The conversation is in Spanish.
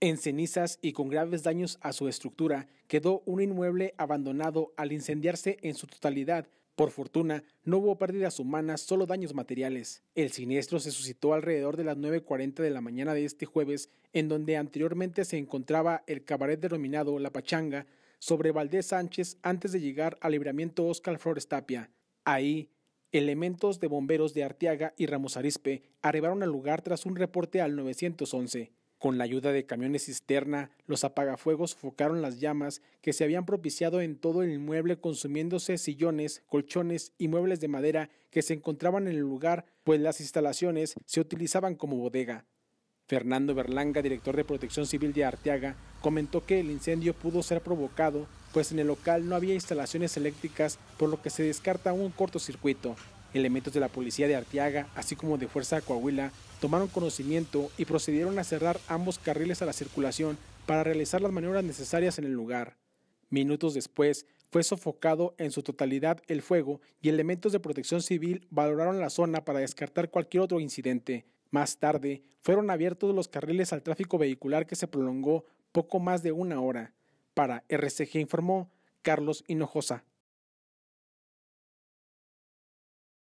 En cenizas y con graves daños a su estructura, quedó un inmueble abandonado al incendiarse en su totalidad. Por fortuna, no hubo pérdidas humanas, solo daños materiales. El siniestro se suscitó alrededor de las 9.40 de la mañana de este jueves, en donde anteriormente se encontraba el cabaret denominado La Pachanga, sobre Valdés Sánchez antes de llegar al libramiento Óscar Flores Tapia. Ahí, elementos de bomberos de Arteaga y Ramos Arispe arribaron al lugar tras un reporte al 911. Con la ayuda de camiones cisterna, los apagafuegos sofocaron las llamas que se habían propiciado en todo el inmueble consumiéndose sillones, colchones y muebles de madera que se encontraban en el lugar, pues las instalaciones se utilizaban como bodega. Fernando Berlanga, director de Protección Civil de Arteaga, comentó que el incendio pudo ser provocado, pues en el local no había instalaciones eléctricas, por lo que se descarta un cortocircuito. Elementos de la policía de Arteaga, así como de Fuerza Coahuila, tomaron conocimiento y procedieron a cerrar ambos carriles a la circulación para realizar las maniobras necesarias en el lugar. Minutos después, fue sofocado en su totalidad el fuego y elementos de protección civil valoraron la zona para descartar cualquier otro incidente. Más tarde, fueron abiertos los carriles al tráfico vehicular que se prolongó poco más de una hora. Para RCG informó Carlos Hinojosa.